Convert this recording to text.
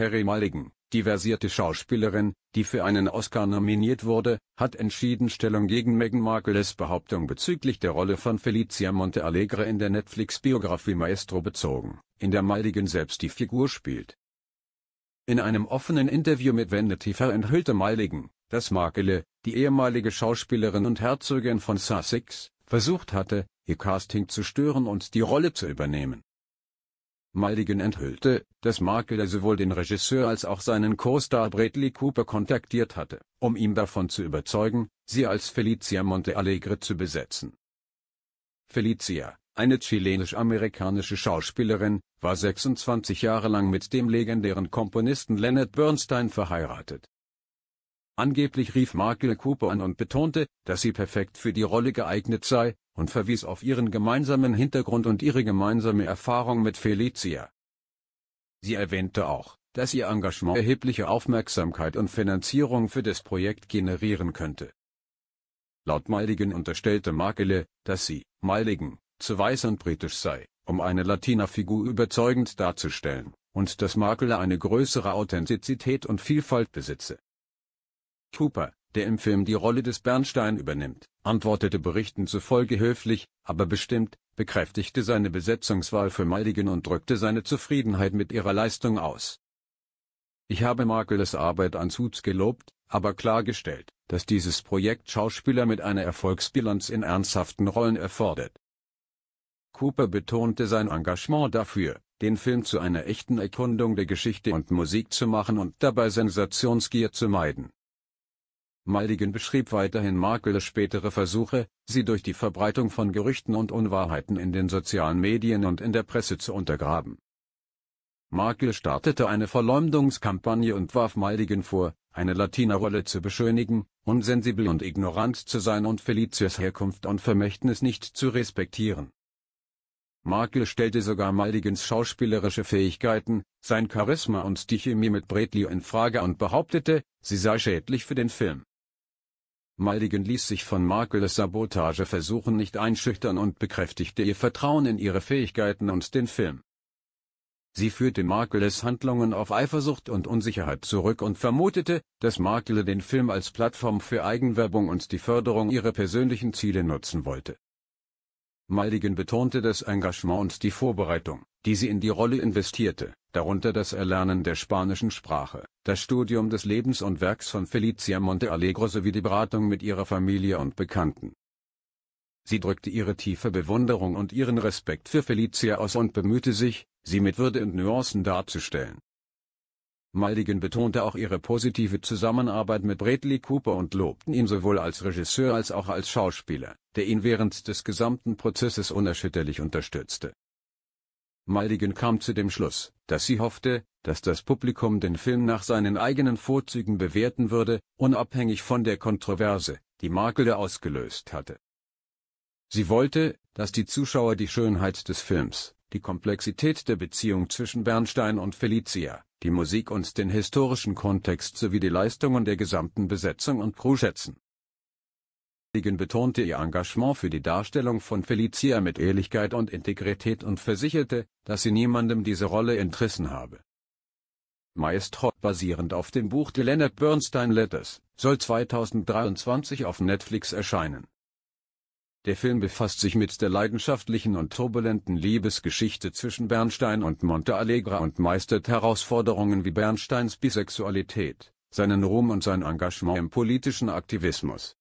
Carey Mulligan, die versierte Schauspielerin, die für einen Oscar nominiert wurde, hat entschieden Stellung gegen Meghan Markles Behauptung bezüglich der Rolle von Felicia Montealegre in der Netflix-Biografie Maestro bezogen, in der Mulligan selbst die Figur spielt. In einem offenen Interview mit Vanity Fair enthüllte Mulligan, dass Markle, die ehemalige Schauspielerin und Herzogin von Sussex, versucht hatte, ihr Casting zu stören und die Rolle zu übernehmen. Maldigen enthüllte, dass Markle sowohl den Regisseur als auch seinen Co-Star Bradley Cooper kontaktiert hatte, um ihn davon zu überzeugen, sie als Felicia Monte Alegre zu besetzen. Felicia, eine chilenisch-amerikanische Schauspielerin, war 26 Jahre lang mit dem legendären Komponisten Leonard Bernstein verheiratet. Angeblich rief Markle Cooper an und betonte, dass sie perfekt für die Rolle geeignet sei, und verwies auf ihren gemeinsamen Hintergrund und ihre gemeinsame Erfahrung mit Felicia. Sie erwähnte auch, dass ihr Engagement erhebliche Aufmerksamkeit und Finanzierung für das Projekt generieren könnte. Laut Maldigen unterstellte Markele, dass sie, Maldigen, zu weiß und britisch sei, um eine Latina-Figur überzeugend darzustellen, und dass Markele eine größere Authentizität und Vielfalt besitze. Cooper, der im Film die Rolle des Bernstein übernimmt, antwortete Berichten zufolge höflich, aber bestimmt, bekräftigte seine Besetzungswahl für Maldigen und drückte seine Zufriedenheit mit ihrer Leistung aus. Ich habe Markeles Arbeit an Suits gelobt, aber klargestellt, dass dieses Projekt Schauspieler mit einer Erfolgsbilanz in ernsthaften Rollen erfordert. Cooper betonte sein Engagement dafür, den Film zu einer echten Erkundung der Geschichte und Musik zu machen und dabei Sensationsgier zu meiden. Maldigen beschrieb weiterhin Markle spätere Versuche, sie durch die Verbreitung von Gerüchten und Unwahrheiten in den sozialen Medien und in der Presse zu untergraben. Markle startete eine Verleumdungskampagne und warf Maldigen vor, eine Latinerrolle zu beschönigen, unsensibel und ignorant zu sein und Felicias Herkunft und Vermächtnis nicht zu respektieren. Markle stellte sogar Maldigens schauspielerische Fähigkeiten, sein Charisma und die Chemie mit Bradley in Frage und behauptete, sie sei schädlich für den Film. Maldigen ließ sich von Markeles Sabotageversuchen nicht einschüchtern und bekräftigte ihr Vertrauen in ihre Fähigkeiten und den Film. Sie führte Markeles Handlungen auf Eifersucht und Unsicherheit zurück und vermutete, dass Markele den Film als Plattform für Eigenwerbung und die Förderung ihrer persönlichen Ziele nutzen wollte. Maldigen betonte das Engagement und die Vorbereitung, die sie in die Rolle investierte, darunter das Erlernen der spanischen Sprache, das Studium des Lebens und Werks von Felicia Monte Allegro sowie die Beratung mit ihrer Familie und Bekannten. Sie drückte ihre tiefe Bewunderung und ihren Respekt für Felicia aus und bemühte sich, sie mit Würde und Nuancen darzustellen. Maldigan betonte auch ihre positive Zusammenarbeit mit Bradley Cooper und lobten ihn sowohl als Regisseur als auch als Schauspieler, der ihn während des gesamten Prozesses unerschütterlich unterstützte. Maldigen kam zu dem Schluss, dass sie hoffte, dass das Publikum den Film nach seinen eigenen Vorzügen bewerten würde, unabhängig von der Kontroverse, die Makel ausgelöst hatte. Sie wollte, dass die Zuschauer die Schönheit des Films, die Komplexität der Beziehung zwischen Bernstein und Felicia, die Musik und den historischen Kontext sowie die Leistungen der gesamten Besetzung und Crew schätzen betonte ihr Engagement für die Darstellung von Felicia mit Ehrlichkeit und Integrität und versicherte, dass sie niemandem diese Rolle entrissen habe. Maestro, basierend auf dem Buch The Leonard Bernstein Letters, soll 2023 auf Netflix erscheinen. Der Film befasst sich mit der leidenschaftlichen und turbulenten Liebesgeschichte zwischen Bernstein und Monte Allegra und meistert Herausforderungen wie Bernsteins Bisexualität, seinen Ruhm und sein Engagement im politischen Aktivismus.